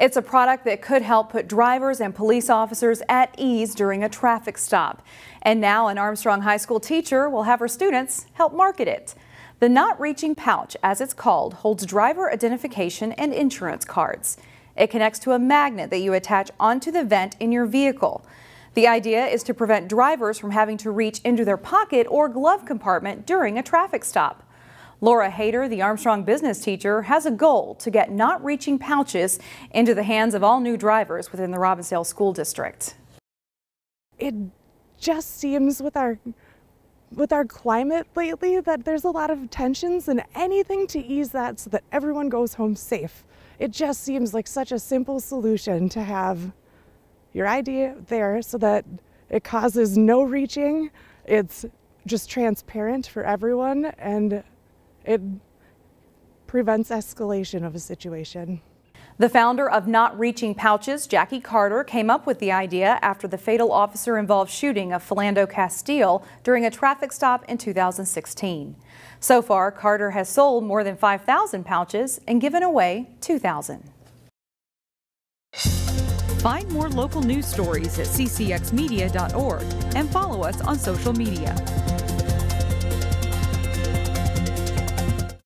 It's a product that could help put drivers and police officers at ease during a traffic stop. And now an Armstrong High School teacher will have her students help market it. The Not Reaching Pouch, as it's called, holds driver identification and insurance cards. It connects to a magnet that you attach onto the vent in your vehicle. The idea is to prevent drivers from having to reach into their pocket or glove compartment during a traffic stop. Laura Hayter, the Armstrong business teacher, has a goal to get not reaching pouches into the hands of all new drivers within the Robbinsdale School District. It just seems with our with our climate lately that there's a lot of tensions and anything to ease that so that everyone goes home safe. It just seems like such a simple solution to have your idea there so that it causes no reaching. It's just transparent for everyone and it prevents escalation of a situation. The founder of Not Reaching Pouches, Jackie Carter, came up with the idea after the fatal officer involved shooting of Philando Castile during a traffic stop in 2016. So far, Carter has sold more than 5,000 pouches and given away 2,000. Find more local news stories at ccxmedia.org and follow us on social media.